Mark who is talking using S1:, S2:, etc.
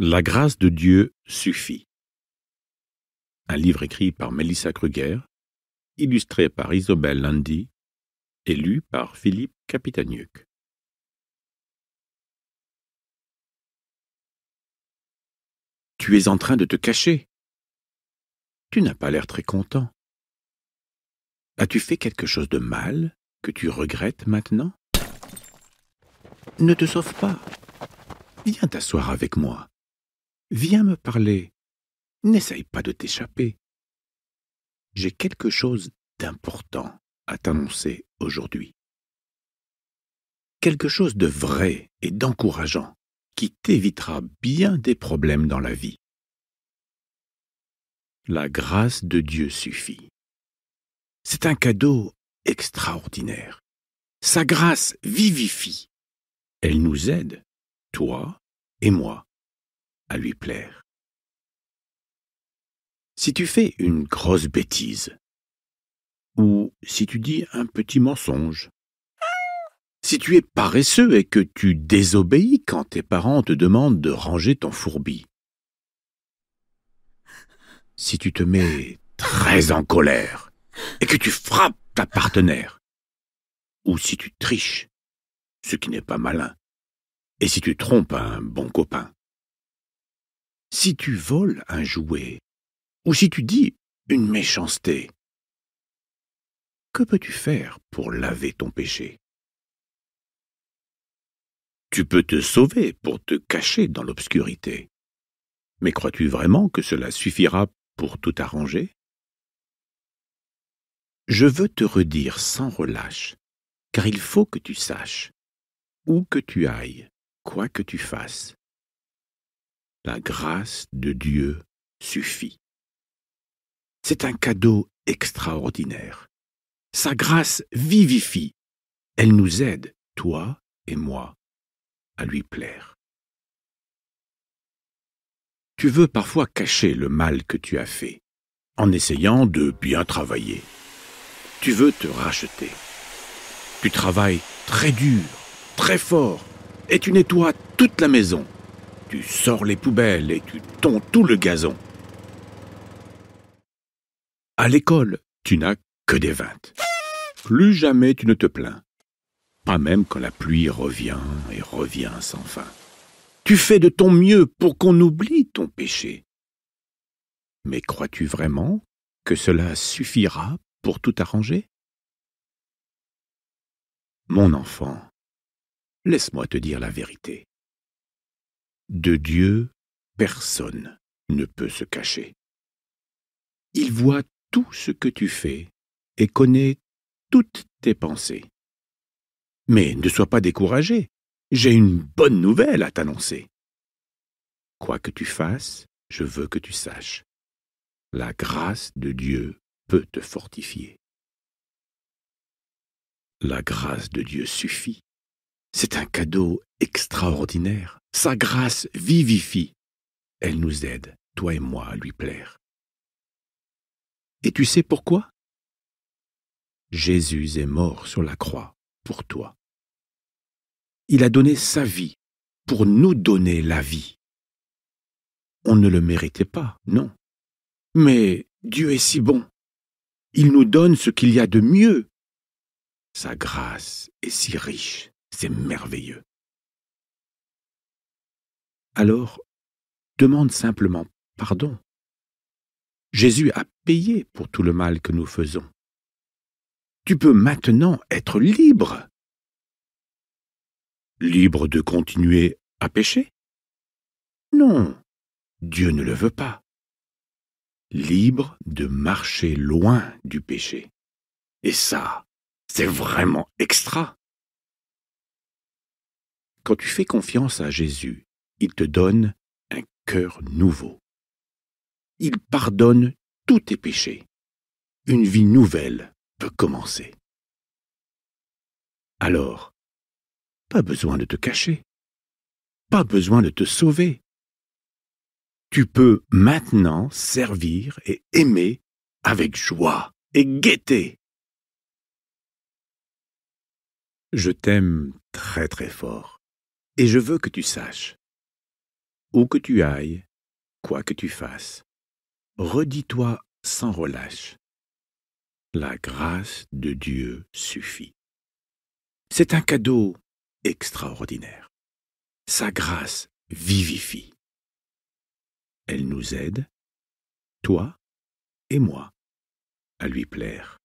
S1: La grâce de Dieu suffit. Un livre écrit par Melissa Kruger, illustré par Isobel Landy et lu par Philippe Capitaniuk. Tu es en train de te cacher. Tu n'as pas l'air très content. As-tu fait quelque chose de mal que tu regrettes maintenant Ne te sauve pas. Viens t'asseoir avec moi. Viens me parler. N'essaye pas de t'échapper. J'ai quelque chose d'important à t'annoncer aujourd'hui. Quelque chose de vrai et d'encourageant qui t'évitera bien des problèmes dans la vie. La grâce de Dieu suffit. C'est un cadeau extraordinaire. Sa grâce vivifie. Elle nous aide, toi et moi, à lui plaire. Si tu fais une grosse bêtise, ou si tu dis un petit mensonge, si tu es paresseux et que tu désobéis quand tes parents te demandent de ranger ton fourbi, si tu te mets très en colère et que tu frappes ta partenaire, ou si tu triches, ce qui n'est pas malin, et si tu trompes un bon copain, si tu voles un jouet, ou si tu dis une méchanceté, que peux-tu faire pour laver ton péché Tu peux te sauver pour te cacher dans l'obscurité. Mais crois-tu vraiment que cela suffira pour tout arranger Je veux te redire sans relâche, car il faut que tu saches, où que tu ailles, quoi que tu fasses, la grâce de Dieu suffit. C'est un cadeau extraordinaire. Sa grâce vivifie. Elle nous aide, toi et moi, à lui plaire. Tu veux parfois cacher le mal que tu as fait, en essayant de bien travailler. Tu veux te racheter. Tu travailles très dur, très fort, et tu nettoies toute la maison. Tu sors les poubelles et tu tonds tout le gazon. À l'école, tu n'as que des vingt. Plus jamais tu ne te plains. Pas même quand la pluie revient et revient sans fin. Tu fais de ton mieux pour qu'on oublie ton péché. Mais crois-tu vraiment que cela suffira pour tout arranger Mon enfant, laisse-moi te dire la vérité. De Dieu, personne ne peut se cacher. Il voit tout ce que tu fais et connaît toutes tes pensées. Mais ne sois pas découragé, j'ai une bonne nouvelle à t'annoncer. Quoi que tu fasses, je veux que tu saches. La grâce de Dieu peut te fortifier. La grâce de Dieu suffit c'est un cadeau extraordinaire. Sa grâce vivifie. Elle nous aide, toi et moi, à lui plaire. Et tu sais pourquoi Jésus est mort sur la croix pour toi. Il a donné sa vie pour nous donner la vie. On ne le méritait pas, non. Mais Dieu est si bon. Il nous donne ce qu'il y a de mieux. Sa grâce est si riche. C'est merveilleux. Alors, demande simplement pardon. Jésus a payé pour tout le mal que nous faisons. Tu peux maintenant être libre. Libre de continuer à pécher Non, Dieu ne le veut pas. Libre de marcher loin du péché. Et ça, c'est vraiment extra. Quand tu fais confiance à Jésus, il te donne un cœur nouveau. Il pardonne tous tes péchés. Une vie nouvelle peut commencer. Alors, pas besoin de te cacher. Pas besoin de te sauver. Tu peux maintenant servir et aimer avec joie et gaieté. Je t'aime très très fort. Et je veux que tu saches, où que tu ailles, quoi que tu fasses, redis-toi sans relâche. La grâce de Dieu suffit. C'est un cadeau extraordinaire. Sa grâce vivifie. Elle nous aide, toi et moi, à lui plaire.